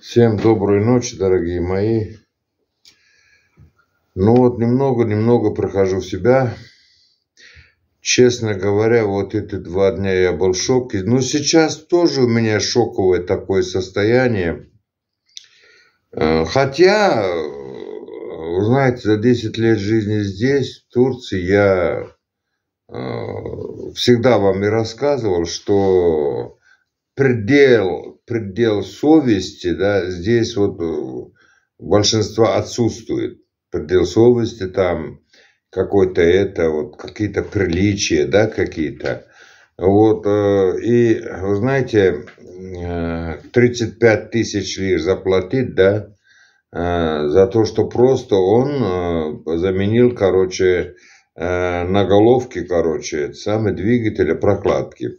Всем доброй ночи, дорогие мои. Ну вот немного-немного прохожу в себя. Честно говоря, вот эти два дня я был в шоке. Но сейчас тоже у меня шоковое такое состояние. Э, хотя, знаете, за 10 лет жизни здесь, в Турции, я э, всегда вам и рассказывал, что предел, предел совести, да, здесь вот э, большинство отсутствует. Предел совести там какой-то это, вот какие-то приличия, да, какие-то. Вот, э, и, вы знаете, 35 э, тысяч лишь заплатить, да, за то, что просто он заменил, короче, Э, на головке, короче, самый двигателя прокладки.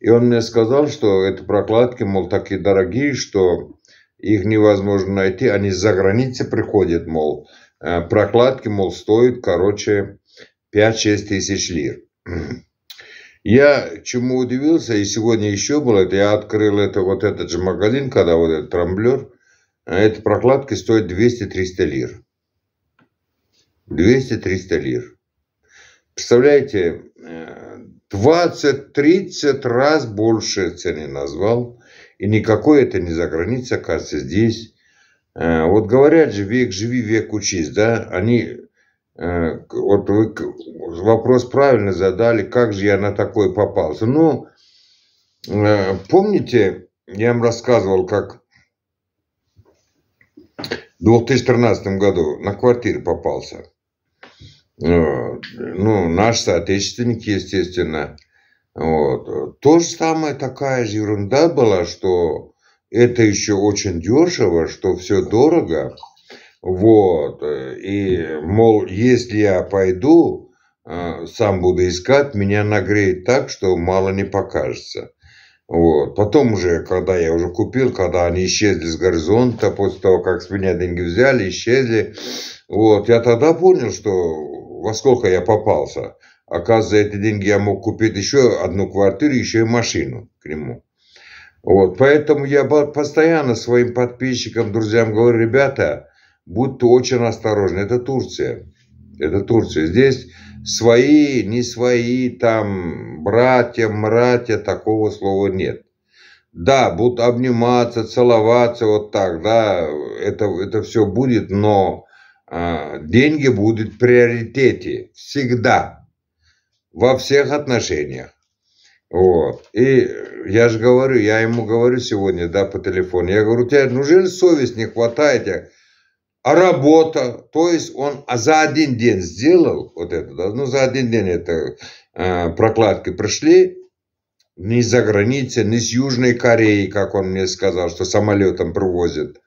И он мне сказал, что эти прокладки, мол, такие дорогие, что их невозможно найти, они за границы приходят, мол, э, прокладки, мол, стоят, короче, 5-6 тысяч лир. Я чему удивился, и сегодня еще было это, я открыл это, вот этот же магазин, когда вот этот трамблер, э, эти прокладки стоят 200-300 лир. 200-300 лир. Представляете, 20-30 раз больше цены назвал. И никакой это не за граница, кажется, здесь. Э, вот говорят же, век живи, век учись, да? Они, э, вот вы вопрос правильно задали, как же я на такой попался. Ну, э, помните, я вам рассказывал, как в 2013 году на квартиру попался. Ну, ну, наши соотечественники, естественно, вот. То же самое, такая же ерунда была, что это еще очень дешево, что все дорого. Вот. И, мол, если я пойду, э, сам буду искать, меня нагреет так, что мало не покажется. Вот. Потом уже, когда я уже купил, когда они исчезли с горизонта, после того, как с меня деньги взяли, исчезли, вот, я тогда понял, что во сколько я попался. Оказывается, за эти деньги я мог купить еще одну квартиру, еще и машину к нему. Вот, поэтому я постоянно своим подписчикам, друзьям говорю, ребята, будьте очень осторожны, это Турция. Это Турция. Здесь свои, не свои, там, братья, мратья, такого слова нет. Да, будут обниматься, целоваться, вот так, да, это, это все будет, но а, деньги будут в приоритете всегда, во всех отношениях. Вот. И я же говорю, я ему говорю сегодня, да, по телефону, я говорю, у тебе неужели совесть не хватает? А работа, то есть он а за один день сделал вот это, да, ну за один день это э, прокладки пришли, ни за границы, ни с Южной Кореи, как он мне сказал, что самолетом привозят.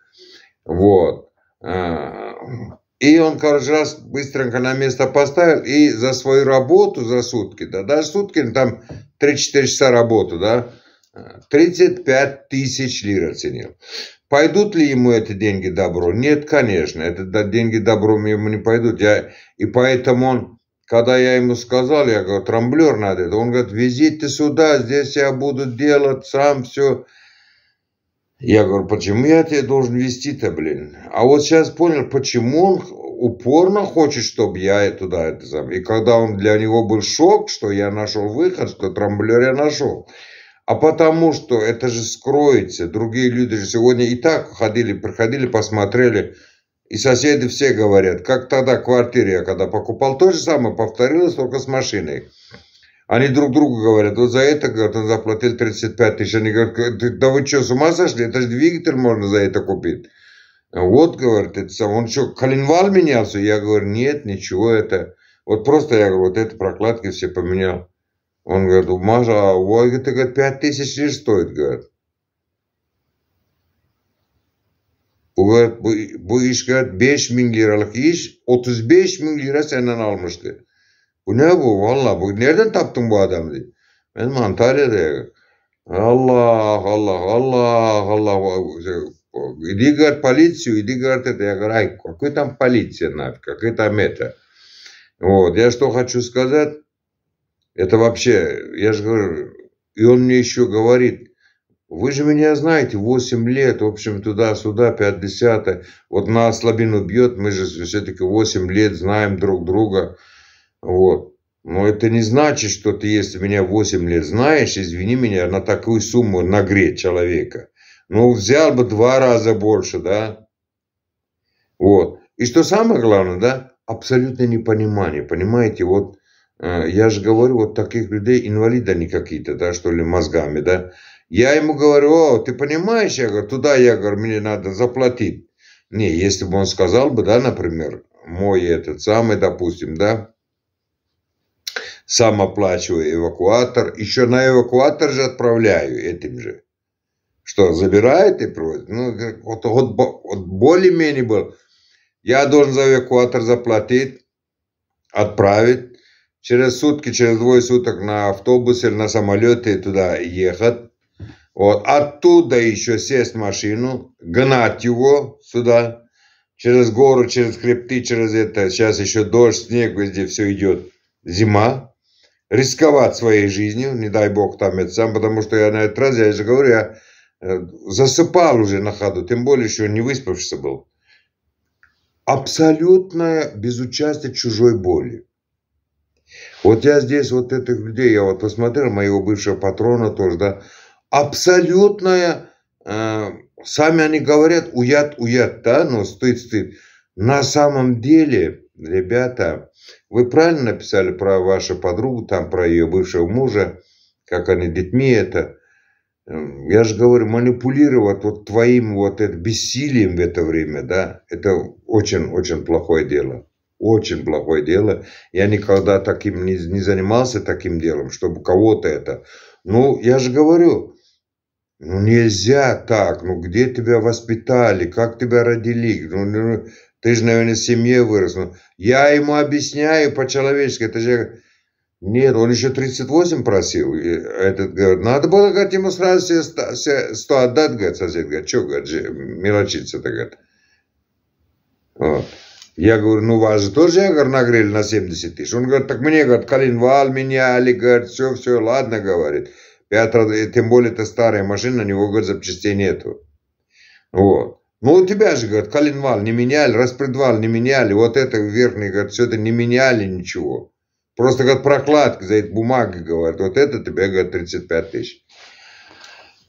Вот. Э, и он Коржас быстренько на место поставил и за свою работу за сутки, да, даже сутки, ну, там 3-4 часа работы, да, 35 тысяч лир оценил. Пойдут ли ему эти деньги добро? Нет, конечно, это деньги добром ему не пойдут. Я, и поэтому он, когда я ему сказал, я говорю, трамблер надо он говорит, вези ты сюда, здесь я буду делать сам все. Я говорю, почему я тебе должен вести-то, блин? А вот сейчас понял, почему он упорно хочет, чтобы я туда это сам. И когда он для него был шок, что я нашел выход, что трамблер я нашел. А потому что это же скроется. Другие люди же сегодня и так ходили, приходили, посмотрели. И соседи все говорят, как тогда квартире я когда покупал, то же самое повторилось, только с машиной. Они друг другу говорят, вот за это, говорят, он заплатил 35 тысяч. Они говорят, да вы что, с ума сошли? Это же двигатель можно за это купить. Вот, говорит, это сам, он что, коленвал менялся? Я говорю, нет, ничего, это... Вот просто я говорю, вот это прокладки все поменял. Он говорит, Маша, а у вас, говорит, 5 тысяч лишь стоит, говорит. Bu, бы, bu iş 5 bin liralık iş 35 bin lira senden Bu ne bu? Valla bu nereden taptın bu adamı diye. Benim Antalya'da Allah Allah Allah Allah. Иди, говорит, полицию, иди, говорит, это. Я говорю, ай, какой там полиция нафиг, какой там это. Вот, я что хочу сказать, это вообще, я же говорю, и он мне еще говорит, вы же меня знаете, 8 лет, в общем, туда-сюда, 50 -е. вот на слабину бьет, мы же все-таки 8 лет знаем друг друга. Вот. Но это не значит, что ты, если меня 8 лет знаешь, извини меня, на такую сумму нагреть человека. Ну, взял бы два раза больше, да? Вот. И что самое главное, да, абсолютное непонимание. Понимаете, вот э, я же говорю, вот таких людей инвалиды они какие-то, да, что ли, мозгами, да. Я ему говорю, о, ты понимаешь, я говорю, туда, я говорю, мне надо заплатить. Не, если бы он сказал бы, да, например, мой этот самый, допустим, да, сам оплачиваю эвакуатор, еще на эвакуатор же отправляю этим же. Что, забирает и проводит. Ну, вот, вот, вот более-менее был. Я должен за эвакуатор заплатить, отправить, через сутки, через двое суток на автобусе или на самолете туда ехать. Вот. Оттуда еще сесть в машину, гнать его сюда, через гору, через хребты, через это. Сейчас еще дождь, снег везде все идет. Зима рисковать своей жизнью, не дай бог там это сам, потому что я на этот раз, я же говорю, я э, засыпал уже на ходу, тем более еще не выспавшийся был. Абсолютное безучастие чужой боли. Вот я здесь вот этих людей, я вот посмотрел, моего бывшего патрона тоже, да, абсолютное, э, сами они говорят, уят, уят, да, но стыд, стыд. На самом деле, ребята, вы правильно написали про вашу подругу, там про ее бывшего мужа, как они детьми это. Эм, я же говорю, манипулировать вот твоим вот это бессилием в это время, да, это очень-очень плохое дело. Очень плохое дело. Я никогда таким не, не занимался таким делом, чтобы кого-то это. Ну, я же говорю, ну нельзя так, ну где тебя воспитали, как тебя родили, ну, ну ты же, наверное, в семье вырос. Ну, я ему объясняю по-человечески. Это же... Нет, он еще 38 просил. И этот говорит, надо было, говорит, ему сразу все 100, все 100 отдать, говорит, сосед. Говорит, что, говорит, мелочиться-то, говорит. Вот. Я говорю, ну вас же тоже, я говорю, нагрели на 70 тысяч. Он говорит, так мне, говорит, коленвал меняли, говорит, все, все, ладно, говорит. Пятра, тем более это старая машина, у него, говорит, запчастей нету. Вот. Ну, у тебя же, говорят, коленвал не меняли, распредвал не меняли, вот это верхний, говорят, все это не меняли ничего. Просто, говорят, прокладка за этой бумагой, говорят, вот это тебе, говорят, 35 тысяч.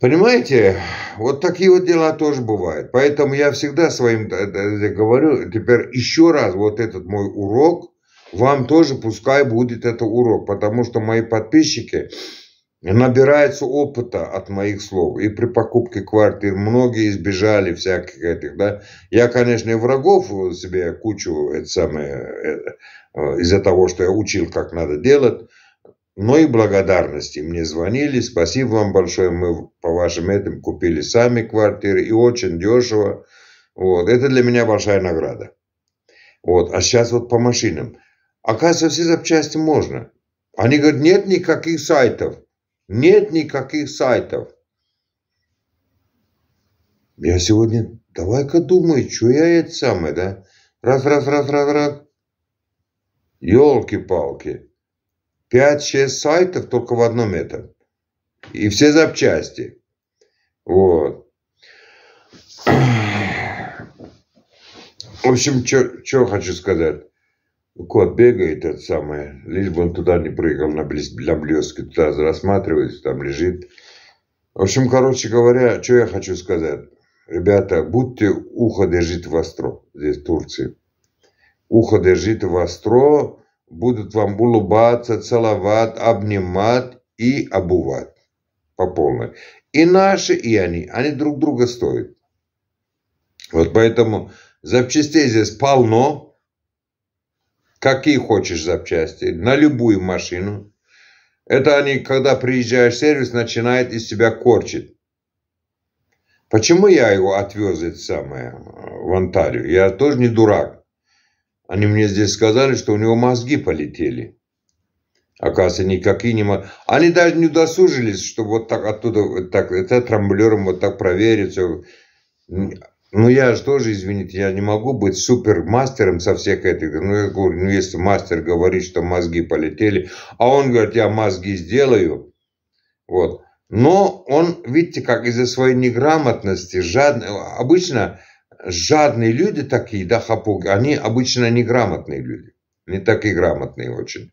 Понимаете, вот такие вот дела тоже бывают. Поэтому я всегда своим э, э, говорю, теперь еще раз вот этот мой урок, вам тоже пускай будет это урок, потому что мои подписчики, Набирается опыта от моих слов. И при покупке квартир многие избежали всяких этих, да. Я, конечно, и врагов себе кучу, это самое, э, э, из-за того, что я учил, как надо делать. Но и благодарности. Мне звонили, спасибо вам большое, мы по вашим этим купили сами квартиры и очень дешево. Вот. Это для меня большая награда. Вот. А сейчас вот по машинам. Оказывается, все запчасти можно. Они говорят, нет никаких сайтов. Нет никаких сайтов. Я сегодня, давай-ка думаю, что я это самое, да? Раз, раз, раз, раз, раз. Елки-палки. Пять, шесть сайтов только в одном этом. И все запчасти. Вот. В общем, что хочу сказать кот бегает, это самое, лишь бы он туда не прыгал на, блес, на блески, туда рассматривается, там лежит. В общем, короче говоря, что я хочу сказать. Ребята, будьте ухо держите востро, здесь в Турции. Ухо держите востро, будут вам улыбаться, целовать, обнимать и обувать по полной. И наши, и они. Они друг друга стоят. Вот поэтому запчастей здесь полно, какие хочешь запчасти, на любую машину. Это они, когда приезжаешь в сервис, начинает из себя корчить. Почему я его отвез, это самое, в Онтарио? Я тоже не дурак. Они мне здесь сказали, что у него мозги полетели. Оказывается, никакие не мозги. Они даже не удосужились, чтобы вот так оттуда, вот так, это трамблером вот так проверить. Все. Ну, я же тоже, извините, я не могу быть супермастером со всех этих. Ну, я говорю, ну, если мастер говорит, что мозги полетели, а он говорит, я мозги сделаю, вот. Но он, видите, как из-за своей неграмотности, жадный, обычно жадные люди такие, да, хапуги, они обычно неграмотные люди, не такие грамотные очень.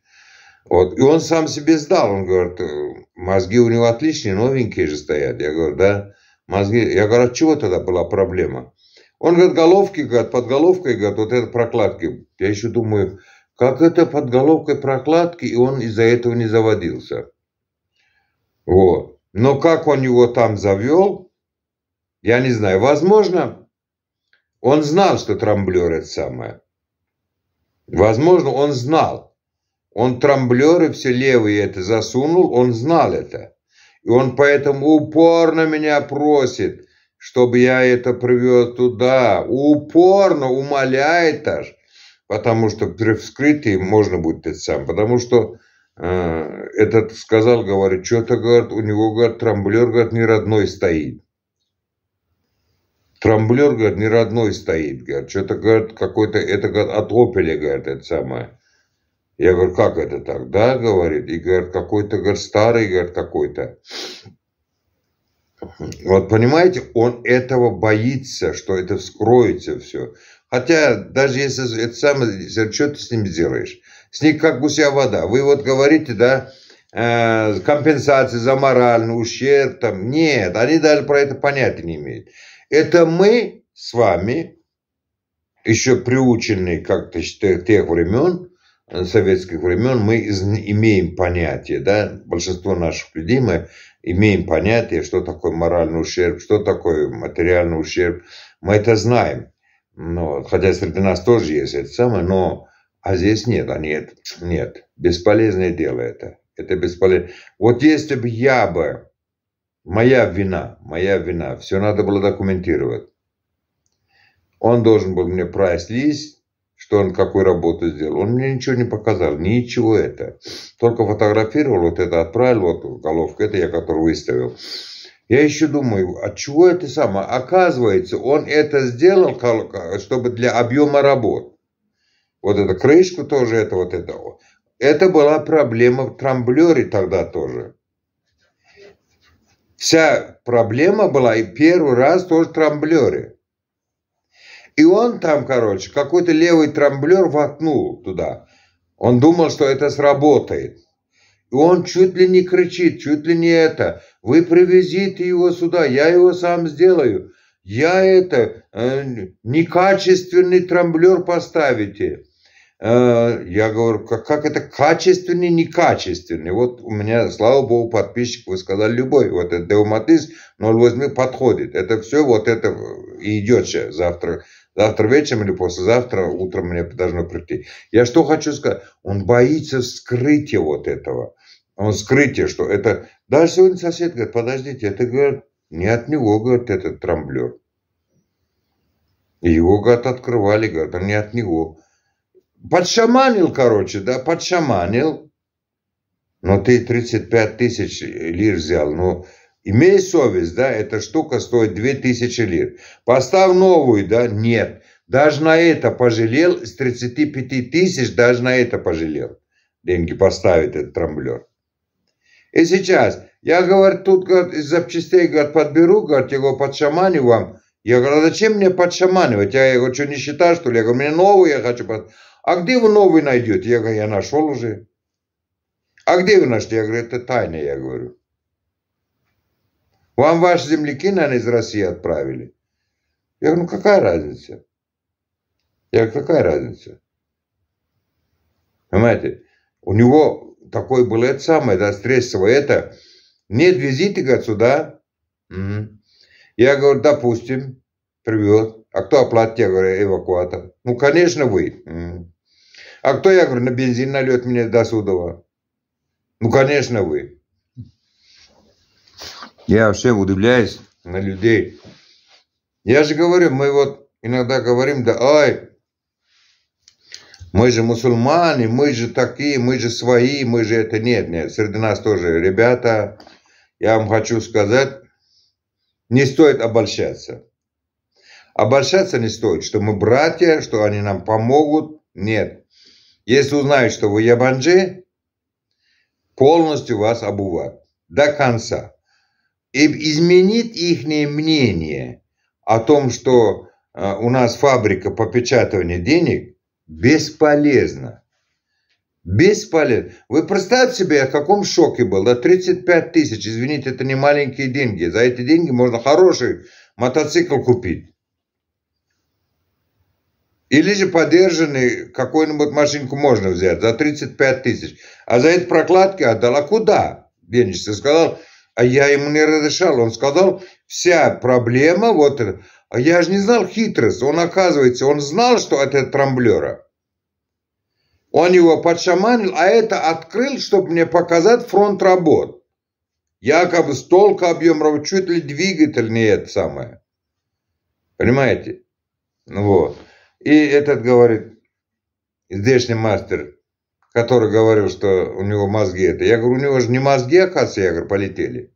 Вот. И он сам себе сдал, он говорит, «Э, мозги у него отличные, новенькие же стоят. Я говорю, да, мозги. Я говорю, «А от чего тогда была проблема? Он, говорит, головки, говорит, под головкой, говорит, вот это прокладки. Я еще думаю, как это под головкой прокладки, и он из-за этого не заводился. Вот. Но как он его там завел, я не знаю. Возможно, он знал, что трамблер это самое. Возможно, он знал. Он трамблеры все левые это засунул, он знал это. И он поэтому упорно меня просит – чтобы я это привез туда. Упорно умоляет аж, потому что при вскрытии можно будет это сам, потому что э, этот сказал, говорит, что-то, говорит, у него, говорит, трамблер, говорит, не родной стоит. Трамблер, говорит, не родной стоит, говорит, что-то, говорит, какой-то, это, говорит, от Опеля, говорит, это самое. Я говорю, как это так? Да, говорит, и, говорит, какой-то, говорит, старый, говорит, какой-то. Вот понимаете, он этого боится, что это вскроется все. Хотя даже если это самое, что ты с ним делаешь? С них как гуся вода. Вы вот говорите, да, э, компенсации за моральный ущерб, там, нет, они даже про это понятия не имеют. Это мы с вами, еще приученные как-то тех времен, э, советских времен, мы имеем понятие, да, большинство наших людей, мы имеем понятие, что такое моральный ущерб, что такое материальный ущерб. Мы это знаем. Но, ну, хотя среди нас тоже есть это самое, но а здесь нет, а нет, нет. Бесполезное дело это. Это бесполезно. Вот если бы я бы, моя вина, моя вина, все надо было документировать. Он должен был мне прайс-лист что он какую работу сделал. Он мне ничего не показал, ничего это. Только фотографировал, вот это отправил, вот головка, это я, который выставил. Я еще думаю, от чего это самое? Оказывается, он это сделал, чтобы для объема работ. Вот эта крышку тоже, это вот это. Это была проблема в трамблере тогда тоже. Вся проблема была и первый раз тоже в трамблере. И он там, короче, какой-то левый трамблер воткнул туда. Он думал, что это сработает. И он чуть ли не кричит, чуть ли не это. Вы привезите его сюда, я его сам сделаю. Я это, э, некачественный трамблер поставите. Э, я говорю, как, как это качественный, некачественный? Вот у меня, слава богу, подписчик, вы сказали, любой, вот этот Деуматис 08 подходит. Это все вот это э, идет сейчас завтра Завтра вечером или послезавтра утром мне должно прийти. Я что хочу сказать? Он боится скрытия вот этого. Он скрытие, что это... Даже сегодня сосед говорит, подождите, это, говорит, не от него, говорит, этот трамблер. И его, говорит, открывали, говорит, а не от него. Подшаманил, короче, да, подшаманил. Но ты 35 тысяч лир взял, но... Ну, Имей совесть, да, эта штука стоит 2000 лир. Поставь новую, да, нет. Даже на это пожалел, с 35 тысяч даже на это пожалел. Деньги поставить этот трамблер. И сейчас, я, говорю, тут, говорит, из запчастей, говорит, подберу, говорит, его подшаманю вам. Я говорю, а зачем мне подшаманивать? Я, его говорю, что не считаю, что ли? Я говорю, мне новую я хочу. Под... А где вы новый найдете? Я говорю, я нашел уже. А где вы нашли? Я говорю, это тайна, я говорю. Вам ваши земляки, наверное, из России отправили. Я говорю, ну какая разница? Я говорю, какая разница? Понимаете, у него такой был это самое, да, средство это. Нет визитика сюда. Угу. Я говорю, допустим, привез. А кто оплатит? Я говорю, эвакуатор. Ну, конечно, вы. Угу. А кто, я говорю, на бензин налет меня до Судова? Ну, конечно, вы. Я вообще удивляюсь на людей. Я же говорю, мы вот иногда говорим, да, ай, мы же мусульмане, мы же такие, мы же свои, мы же это. Нет, нет, среди нас тоже ребята, я вам хочу сказать, не стоит обольщаться. Обольщаться не стоит, что мы братья, что они нам помогут. Нет. Если узнают, что вы ябанджи, полностью вас обувают. До конца и изменит их мнение о том, что э, у нас фабрика по печатыванию денег, бесполезна. Бесполезно. Вы представьте себе, в каком шоке был. Да 35 тысяч, извините, это не маленькие деньги. За эти деньги можно хороший мотоцикл купить. Или же подержанный какую-нибудь машинку можно взять за 35 тысяч. А за эти прокладки отдала куда? Денежцы сказал, а я ему не разрешал. Он сказал, вся проблема, вот, это. а я же не знал хитрость. Он, оказывается, он знал, что это трамблера. Он его подшаманил, а это открыл, чтобы мне показать фронт работ. Якобы столько объем работ, чуть ли двигатель не это самое. Понимаете? Вот. И этот говорит, здешний мастер, который говорил, что у него мозги это. Я говорю, у него же не мозги, оказывается, я говорю, полетели.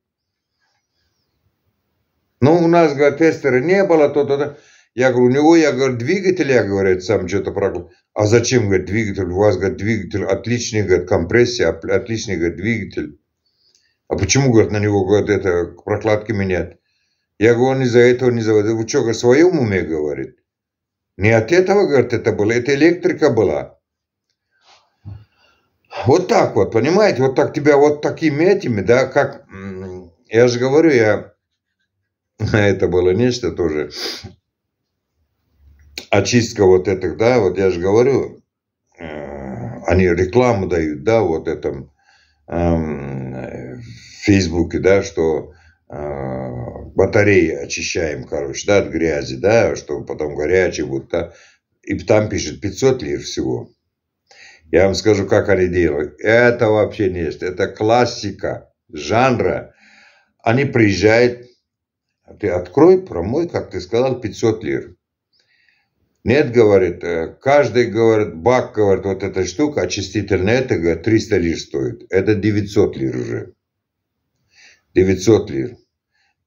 Ну, у нас, говорит, тестера не было, то-то-то. Я говорю, у него, я говорю, двигатель, я говорю, это сам что-то прогул. А зачем, говорит, двигатель? У вас, говорит, двигатель, отличный, говорит, компрессия, отличный, говорит, двигатель. А почему, говорит, на него, говорит, это, прокладки менять? Я говорю, он из-за этого не заводил. Вы что, говорит, в своем уме, говорит? Не от этого, говорит, это было, это электрика была. Вот так вот, понимаете, вот так тебя вот такими этими, да, как, я же говорю, я, это было нечто тоже, очистка вот этих, да, вот я же говорю, э, они рекламу дают, да, вот этом в эм, Фейсбуке, да, что э, батареи очищаем, короче, да, от грязи, да, чтобы потом горячие будут, да, и там пишет 500 лир всего. Я вам скажу, как они делают. Это вообще не есть. Это классика жанра. Они приезжают. А ты открой промой, как ты сказал, 500 лир. Нет, говорит, э, каждый, говорит, бак, говорит, вот эта штука, очиститель на это, говорит, 300 лир стоит. Это 900 лир уже. 900 лир.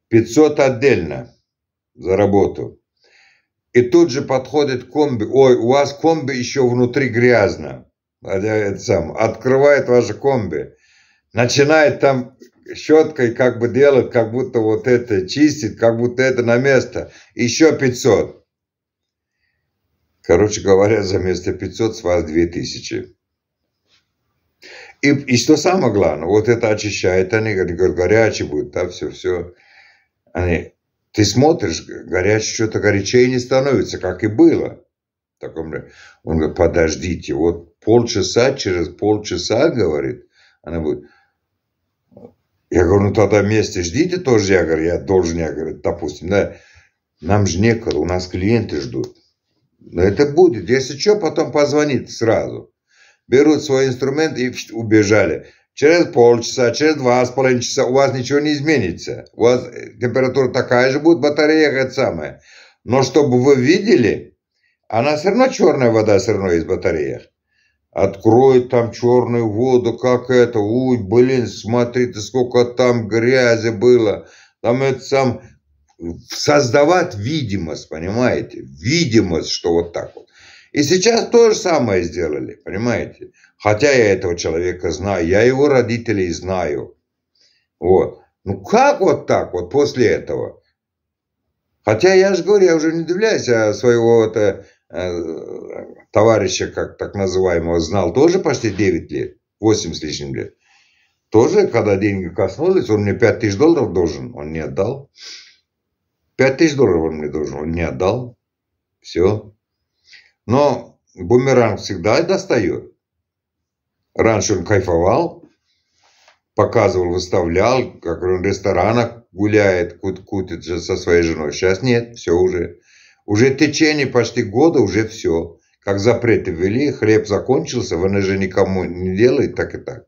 500 отдельно за работу. И тут же подходит комби. Ой, у вас комби еще внутри грязно это сам, открывает ваши комби, начинает там щеткой как бы делать, как будто вот это чистит, как будто это на место, еще 500. Короче говоря, за место 500 с вас 2000. И, и что самое главное, вот это очищает, они говорят, горячий будет, да, все, все. Они, ты смотришь, горячий что-то горячее не становится, как и было. В таком, он говорит, подождите, вот полчаса, через полчаса, говорит, она будет. Я говорю, ну тогда вместе ждите тоже, я говорю, я должен, я говорю, допустим, да, нам же некогда, у нас клиенты ждут. Но это будет, если что, потом позвонит сразу. Берут свой инструмент и убежали. Через полчаса, через два с половиной часа у вас ничего не изменится. У вас э, температура такая же будет, батарея как самая. Но чтобы вы видели, она все равно черная вода все равно из батареи. Откроет там черную воду, как это. Уй, блин, смотри, ты сколько там грязи было. Там это сам создавать видимость, понимаете? Видимость, что вот так вот. И сейчас то же самое сделали, понимаете? Хотя я этого человека знаю, я его родителей знаю. Вот. Ну как вот так вот после этого? Хотя я же говорю, я уже не удивляюсь а своего это Э, товарища, как так называемого, знал тоже почти 9 лет, 8 с лишним лет. Тоже, когда деньги коснулись, он мне 5 тысяч долларов должен, он не отдал. 5 тысяч долларов он мне должен, он не отдал. Все. Но бумеранг всегда достает. Раньше он кайфовал, показывал, выставлял, как он в ресторанах гуляет, кут кутит же со своей женой. Сейчас нет, все уже. Уже в течение почти года уже все. Как запреты ввели, хлеб закончился, вы же никому не делает так и так.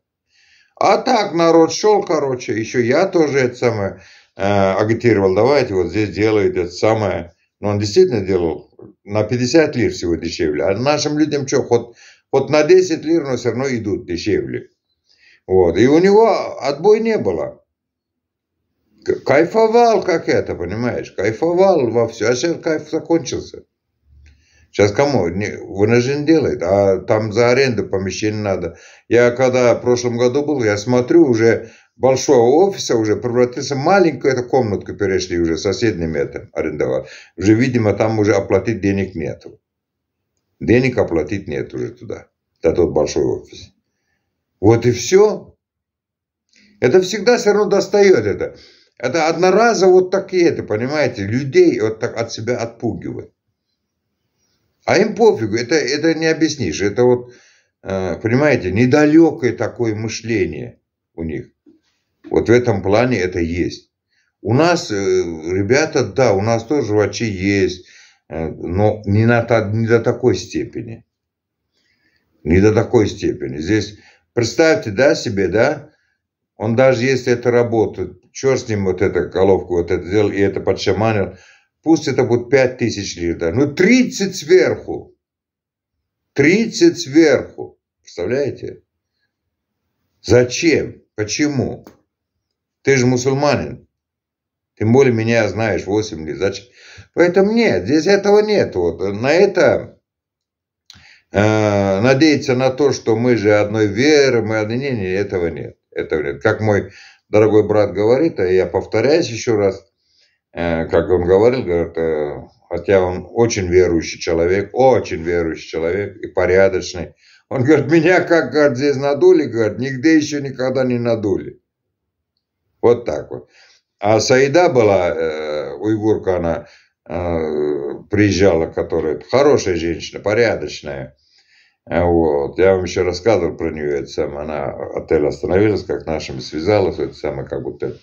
А так народ шел, короче, еще я тоже это самое э, агитировал. Давайте вот здесь делают это самое. Но он действительно делал на 50 лир всего дешевле. А нашим людям что, хоть, хоть на 10 лир, но все равно идут дешевле. Вот. И у него отбой не было. Кайфовал как это, понимаешь? Кайфовал во все. А сейчас кайф закончился. Сейчас кому? Не, вынужден делает, а там за аренду помещение надо. Я когда в прошлом году был, я смотрю, уже большого офиса уже превратился маленькую эту комнатку перешли уже, соседний метр арендовал. Уже, видимо, там уже оплатить денег нету. Денег оплатить нет уже туда, за тот большой офис. Вот и все. Это всегда все равно достает это. Это одноразово вот так и это, понимаете, людей вот так от себя отпугивать. А им пофигу, это, это не объяснишь. Это вот, э, понимаете, недалекое такое мышление у них. Вот в этом плане это есть. У нас, э, ребята, да, у нас тоже врачи есть, э, но не, на, не до такой степени. Не до такой степени. Здесь, представьте, да, себе, да, он даже если это работает, черт с ним, вот эту головку, вот это сделал, и это подшаманил. Пусть это будет 5 тысяч лир, да. Ну, 30 сверху. 30 сверху. Представляете? Зачем? Почему? Ты же мусульманин. Тем более меня знаешь 8 лет. Зачем? Поэтому нет, здесь этого нет. Вот на это э, надеяться на то, что мы же одной веры, мы одной... Нет, нет, этого нет. Этого нет. Как мой дорогой брат говорит, а я повторяюсь еще раз, э, как он говорил, говорит, э, хотя он очень верующий человек, очень верующий человек и порядочный. Он говорит, меня как говорит, здесь надули, говорит, нигде еще никогда не надули. Вот так вот. А Саида была, э, уйгурка она э, приезжала, которая хорошая женщина, порядочная. А вот. Я вам еще рассказывал про нее, это самое, она отель остановилась, как нашим связалась, это самое, как вот это.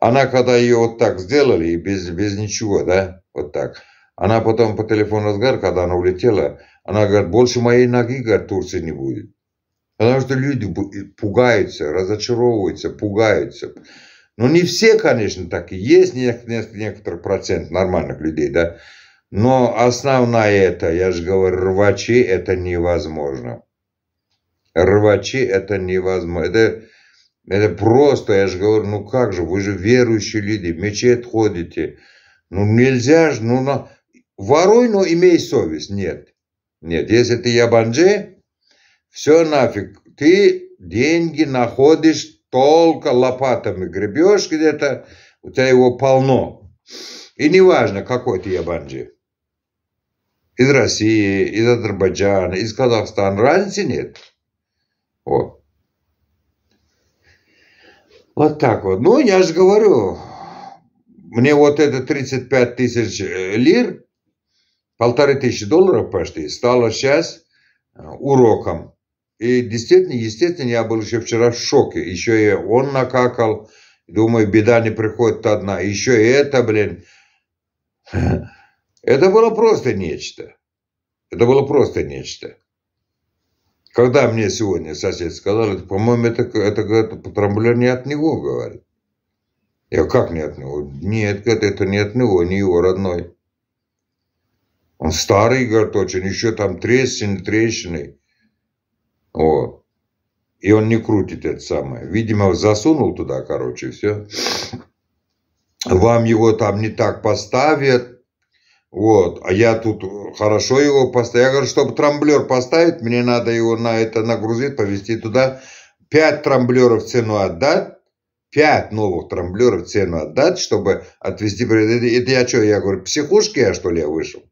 Она, когда ее вот так сделали, и без, без ничего, да, вот так, она потом по телефону разговаривала, когда она улетела, она говорит, больше моей ноги, говорит, Турции не будет. Потому что люди пугаются, разочаровываются, пугаются. Но ну, не все, конечно, так и есть, некоторый процент нормальных людей, да, но основная это, я же говорю, рвачи это невозможно. Рвачи это невозможно. Это, это просто, я же говорю, ну как же, вы же верующие люди, в мечеть ходите. Ну нельзя же, ну на... воруй, но имей совесть. Нет, нет, если ты ябанджи, все нафиг. Ты деньги находишь только лопатами, гребешь где-то, у тебя его полно. И неважно, какой ты ябанджи из России, из Азербайджана, из Казахстана. Разницы нет. Вот. Вот так вот. Ну, я же говорю, мне вот это 35 тысяч э, лир, полторы тысячи долларов почти, стало сейчас э, уроком. И действительно, естественно, я был еще вчера в шоке. Еще и он накакал. Думаю, беда не приходит одна. Еще и это, блин. Это было просто нечто. Это было просто нечто. Когда мне сегодня сосед сказал, по-моему, это, это, это потрамбляр не от него, говорит. Я как не от него? Нет, это это не от него, не его родной. Он старый, говорит, очень, еще там трещины, трещины. Вот. И он не крутит это самое. Видимо, засунул туда, короче, все. Вам его там не так поставят, вот, а я тут хорошо его поставил. Я говорю, чтобы трамблер поставить, мне надо его на это нагрузить, повезти туда. Пять трамблеров цену отдать, пять новых трамблеров цену отдать, чтобы отвезти. Это я что, я говорю, психушки я а что ли я вышел?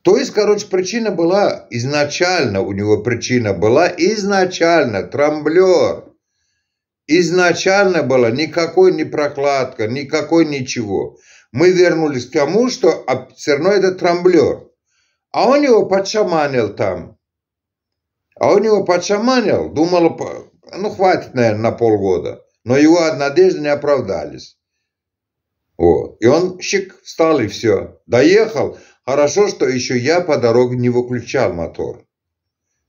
То есть, короче, причина была изначально, у него причина была изначально, трамблер. Изначально была никакой не прокладка, никакой ничего. Мы вернулись к тому, что все равно это трамблер. А он его подшаманил там. А он его подшаманил, думал, ну хватит, наверное, на полгода. Но его надежды не оправдались. Вот. И он щик встал и все. Доехал. Хорошо, что еще я по дороге не выключал мотор.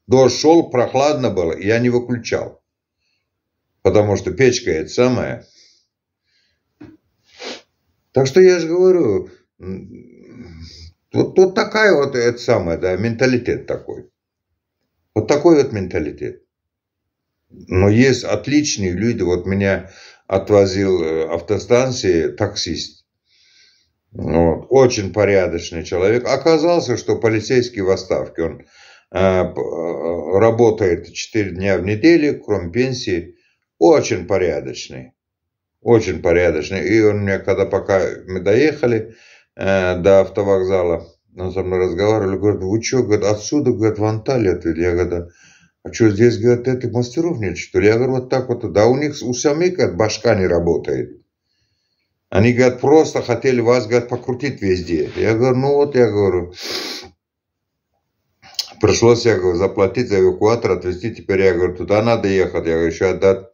Дождь шел, прохладно было, я не выключал. Потому что печка это самое. Так что я же говорю, вот, вот такая вот это самое, да, менталитет такой. Вот такой вот менталитет. Но есть отличные люди. Вот меня отвозил э, автостанции таксист. Вот, очень порядочный человек. Оказался, что полицейский в отставке. Он э, э работает 4 дня в неделю, кроме пенсии. Очень порядочный. Очень порядочный. И он мне, когда пока мы доехали э, до автовокзала, он со мной разговаривал, говорит, вы что, говорит, отсюда, говорит, в Анталию отвели. Я говорю, а что здесь, говорит, этих мастеров нет, что ли? Я говорю, вот так вот. Да у них у самих, говорит, башка не работает. Они, говорят, просто хотели вас, говорят, покрутить везде. Я говорю, ну вот, я говорю, пришлось, я говорю, заплатить за эвакуатор, отвезти. Теперь, я говорю, туда надо ехать. Я говорю, еще отдать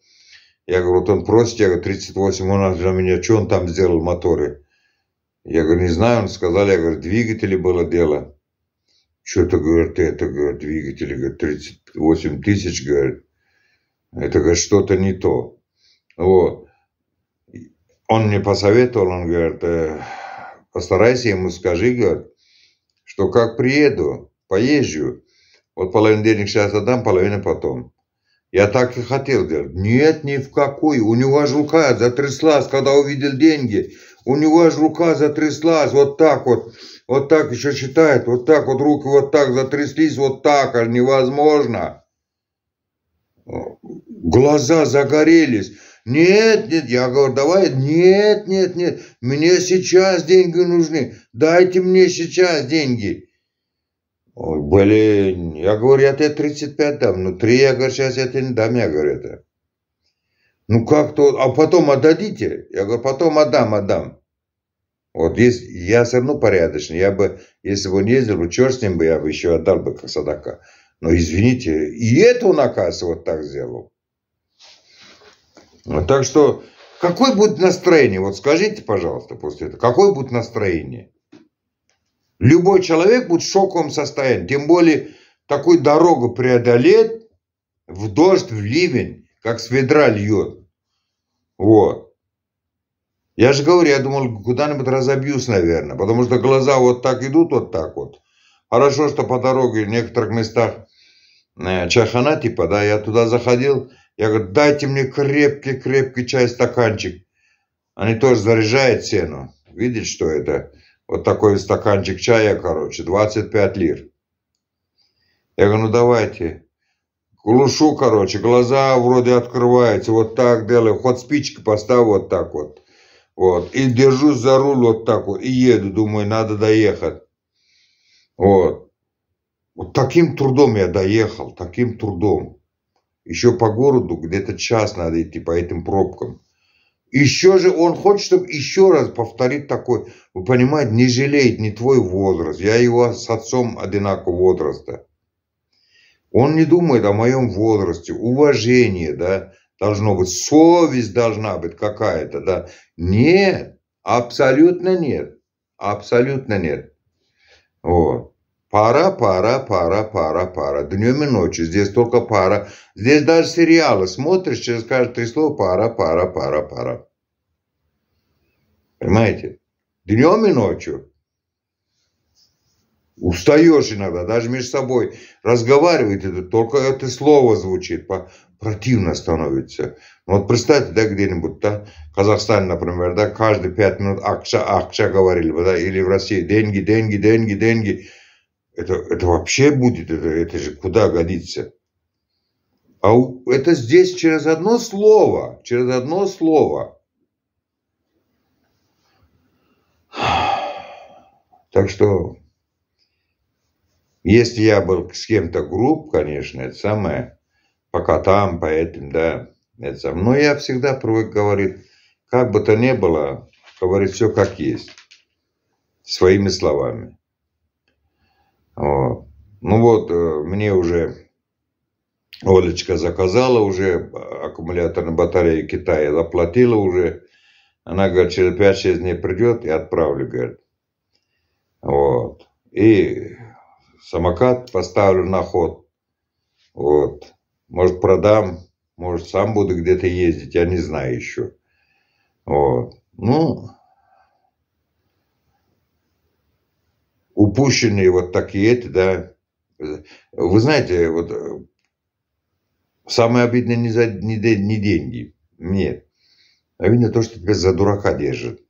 я говорю, вот он просит, я говорю, 38 у нас для меня, что он там сделал моторы? Я говорю, не знаю, он сказал, я говорю, двигатели было дело. Что-то, говорит, это, говорит, двигатели, говорит, 38 тысяч, говорит, это, говорит, что-то не то. Вот. Он мне посоветовал, он говорит, э, постарайся ему скажи, говорит, что как приеду, поезжу, вот половину денег сейчас отдам, половину потом. Я так и хотел, говорит, нет, ни в какой. У него же рука затряслась, когда увидел деньги. У него же рука затряслась, вот так вот, вот так еще считает, вот так вот руки вот так затряслись, вот так, аж невозможно. Глаза загорелись. Нет, нет, я говорю, давай, нет, нет, нет, мне сейчас деньги нужны, дайте мне сейчас деньги. Ой, блин, я говорю, я тебе 35 дам, ну 3, я говорю, сейчас я тебе не дам, я говорю, это. Ну как-то, а потом отдадите? Я говорю, потом отдам, отдам. Вот есть, я все равно порядочный, я бы, если бы он ездил, бы ну, черт с ним бы, я бы еще отдал бы как садака. Но извините, и это он, оказывается, вот так сделал. Вот, ну, так что, какое будет настроение? Вот скажите, пожалуйста, после этого, какое будет настроение? Любой человек будет в шоковом состоянии, тем более такую дорогу преодолеть в дождь, в ливень, как с ведра льет. Вот. Я же говорю, я думал, куда-нибудь разобьюсь, наверное, потому что глаза вот так идут, вот так вот. Хорошо, что по дороге в некоторых местах э, чайхана типа, да, я туда заходил, я говорю, дайте мне крепкий-крепкий чай-стаканчик. Они тоже заряжают цену. Видеть, что это? Вот такой стаканчик чая, короче, 25 лир. Я говорю, ну давайте. Глушу, короче, глаза вроде открываются, вот так делаю. Ход спички поставь вот так вот. Вот. И держусь за руль вот так вот. И еду, думаю, надо доехать. Вот. Вот таким трудом я доехал, таким трудом. Еще по городу где-то час надо идти по этим пробкам. Еще же он хочет, чтобы еще раз повторить такой. Вы понимаете, не жалеет не твой возраст. Я его с отцом одинакового возраста. Он не думает о моем возрасте. Уважение, да, должно быть. Совесть должна быть какая-то, да. Нет, абсолютно нет. Абсолютно нет. Вот. Пара, пара, пара, пара, пара. Днем и ночью. Здесь только пара. Здесь даже сериалы смотришь, через каждое три слова пара, пара, пара, пара. Понимаете? Днем и ночью. Устаешь иногда, даже между собой разговаривает, это, только это слово звучит, по, противно становится. Ну, вот представьте, да, где-нибудь, да, в Казахстане, например, да, каждые пять минут акша, акша говорили бы, да, или в России деньги, деньги, деньги, деньги. деньги это, это вообще будет, это, это же куда годится. А у, это здесь через одно слово, через одно слово. Так что, если я был с кем-то груб, конечно, это самое, пока там, этим, да, это самое. Но я всегда привык говорить, как бы то ни было, говорить все как есть, своими словами. Вот. Ну вот, э, мне уже Олечка заказала уже аккумуляторные батареи Китая, заплатила уже. Она говорит, через 5-6 дней придет и отправлю, говорит. Вот. И самокат поставлю на ход. Вот. Может, продам, может, сам буду где-то ездить, я не знаю еще. Вот. Ну, упущенные вот такие эти, да. Вы знаете, вот э, самое обидное не, за, не, не деньги, нет. А видно то, что тебя за дурака держит.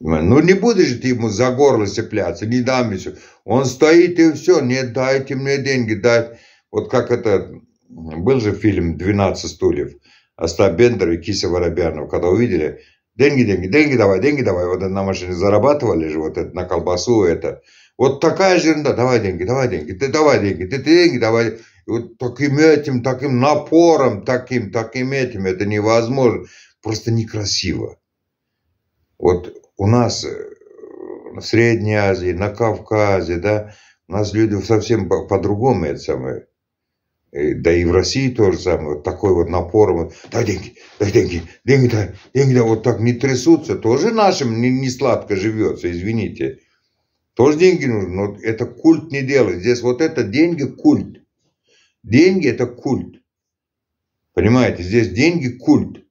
Ну, не будешь ты ему за горло цепляться, не дам еще. Он стоит и все, нет дайте мне деньги, дайте. Вот как это, был же фильм «12 стульев», Остап Бендер и Кися Воробьянов, когда увидели, Деньги, деньги, деньги давай, деньги давай. Вот на машине зарабатывали же, вот это на колбасу, это. Вот такая же ерунда, давай деньги, давай деньги, ты давай деньги, ты, деньги давай. И вот таким этим, таким напором, таким, таким этим, это невозможно. Просто некрасиво. Вот у нас в э, Средней Азии, на Кавказе, да, у нас люди совсем по- по-другому это самое Э, да и в России тоже самое, вот такой вот напор, дай деньги, дай деньги, деньги дай, деньги да вот так не трясутся, тоже нашим не, не сладко живется, извините. Тоже деньги нужны, но это культ не делает. Здесь вот это деньги культ. Деньги это культ. Понимаете, здесь деньги культ.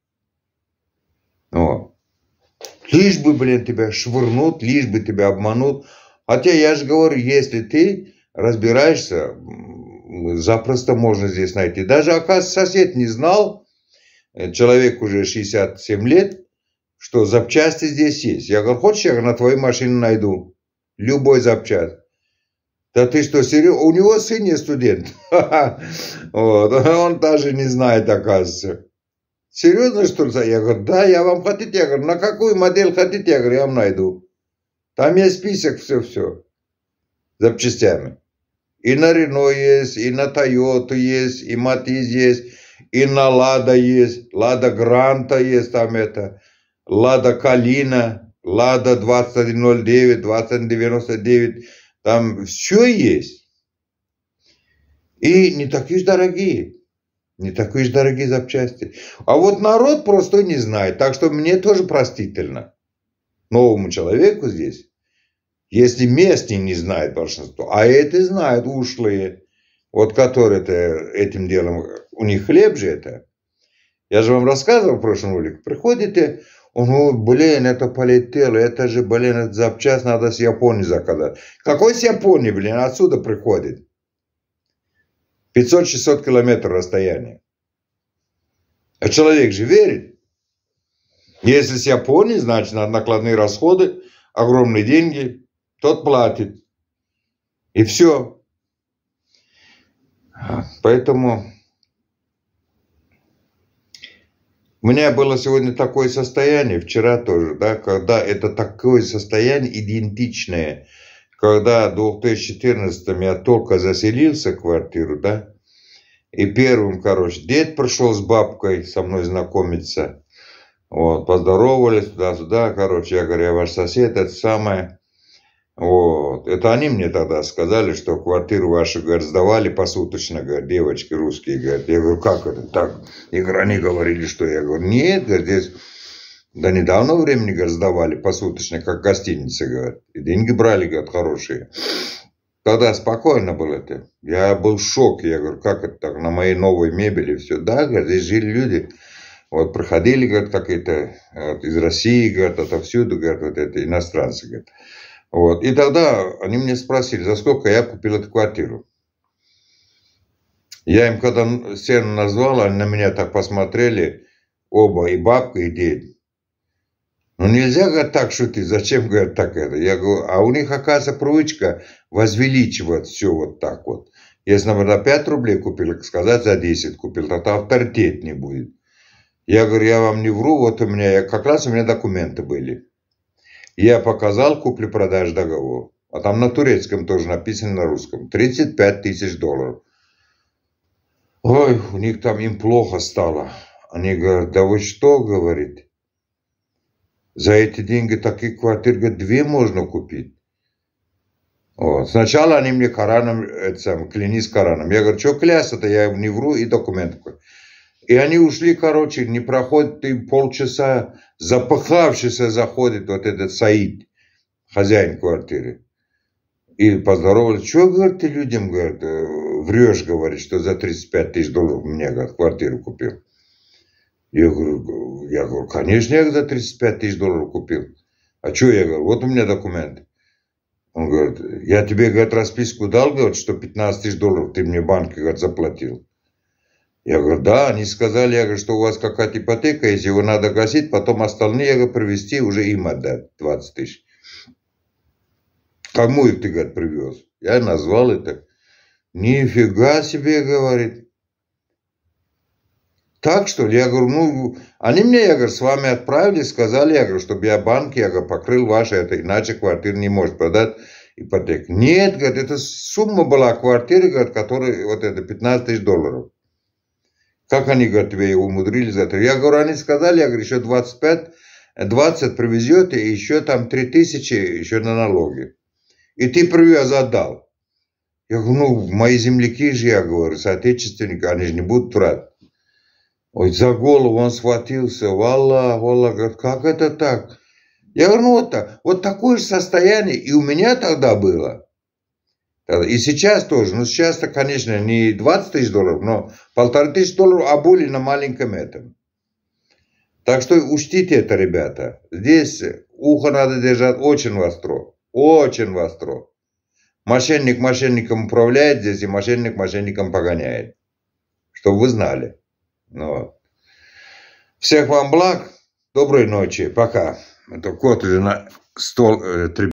Вот. Лишь бы, блин, тебя швырнут, лишь бы тебя обманут. Хотя я же говорю, если ты разбираешься запросто можно здесь найти. Даже, оказывается, сосед не знал, э, человек уже 67 лет, что запчасти здесь есть. Я говорю, хочешь, я на твоей машину найду? Любой запчасть. Да ты что, серьезно? У него сын не студент. вот. Он даже не знает, оказывается. Серьезно, что ли? Я говорю, да, я вам хотите. Я говорю, на какую модель хотите? Я говорю, я вам найду. Там есть список, все-все. Запчастями. И на Рено есть, и на Тойоту есть, и Матиз есть, и на Лада есть, Лада Гранта есть там это, Лада Калина, Лада 2009, 2099, там все есть. И не такие же дорогие. Не такие же дорогие запчасти. А вот народ просто не знает. Так что мне тоже простительно. Новому человеку здесь если местные не знают большинство, а это знают ушлые, вот которые-то этим делом, у них хлеб же это. Я же вам рассказывал в прошлом ролике, приходите, он говорит, блин, это полетело, это же, блин, это запчасть надо с Японии заказать. Какой с Японии, блин, отсюда приходит? 500-600 километров расстояния. А человек же верит. Если с Японии, значит, на накладные расходы, огромные деньги тот платит. И все. Поэтому у меня было сегодня такое состояние, вчера тоже, да, когда это такое состояние идентичное, когда в 2014 я только заселился в квартиру, да, и первым, короче, дед пришел с бабкой со мной знакомиться, вот, поздоровались туда-сюда, короче, я говорю, я «А ваш сосед, это самое, вот. Это они мне тогда сказали, что квартиру вашу, говорят, сдавали посуточно, говорят, девочки русские, говорят. Я говорю, как это так? И они говорили, что я говорю, нет, говорят, здесь до недавнего времени, говорят, сдавали посуточно, как гостиницы, говорят. И деньги брали, говорят, хорошие. Тогда спокойно было это. Я был в шоке. Я говорю, как это так, на моей новой мебели все. Да, говорят, здесь жили люди. Вот проходили, говорят, какие-то э, вот, из России, говорят, отовсюду, говорят, вот это иностранцы, говорят. Вот. И тогда они мне спросили, за сколько я купил эту квартиру. Я им когда цену назвал, они на меня так посмотрели, оба, и бабка, и дед. Ну нельзя говорит, так шутить, зачем говорят так это? Я говорю, а у них оказывается привычка возвеличивать все вот так вот. Если, например, 5 рублей купил, сказать за 10 купил, тогда авторитет не будет. Я говорю, я вам не вру, вот у меня, как раз у меня документы были. Я показал купли-продаж договор. А там на турецком тоже написано на русском. 35 тысяч долларов. Ой, у них там им плохо стало. Они говорят, да вы что, говорит. За эти деньги таких квартир, говорит, две можно купить. Вот. Сначала они мне Кораном, это сам, клянись Кораном. Я говорю, что клясться-то, я не вру и документы. И они ушли, короче, не проходит и полчаса, запыхавшийся заходит вот этот Саид, хозяин квартиры. И поздоровались, что, говорит, ты людям, говорит, врешь, говорит, что за 35 тысяч долларов мне, говорит, квартиру купил. Я говорю, я говорю, конечно, я за 35 тысяч долларов купил. А что я говорю, вот у меня документы. Он говорит, я тебе, говорит, расписку дал, говорит, что 15 тысяч долларов ты мне банки говорит, заплатил. Я говорю, да, они сказали, я говорю, что у вас какая-то ипотека, если его надо гасить, потом остальные, я говорю, привезти, уже им отдать 20 тысяч. Кому их ты, говорит, привез? Я назвал это. Нифига себе, говорит. Так что ли? Я говорю, ну, они мне, я говорю, с вами отправили, сказали, я говорю, чтобы я банки, я говорю, покрыл ваши, это иначе квартир не может продать ипотек. Нет, говорит, это сумма была квартиры, говорит, которая, вот это 15 тысяч долларов. Как они, говорит, тебе умудрились за это. Я говорю, они сказали, я говорю, еще 25, 20 привезете, и еще там тысячи еще на налоги. И ты привез, а отдал. Я говорю, ну, мои земляки же, я говорю, соотечественники, они же не будут тратить. Ой, за голову он схватился, валла, валла, говорит, как это так? Я говорю, ну вот так, вот такое же состояние и у меня тогда было. Э, и сейчас тоже, но ну, сейчас-то, конечно, не 20 тысяч долларов, но полторы тысячи долларов, а более на маленьком этом. Так что учтите это, ребята. Здесь ухо надо держать очень востро. Очень востро. Мошенник мошенником управляет здесь, и мошенник мошенником погоняет. Чтобы вы знали. Ну вот. Всех вам благ. Доброй ночи. Пока. Это кот уже на стол э,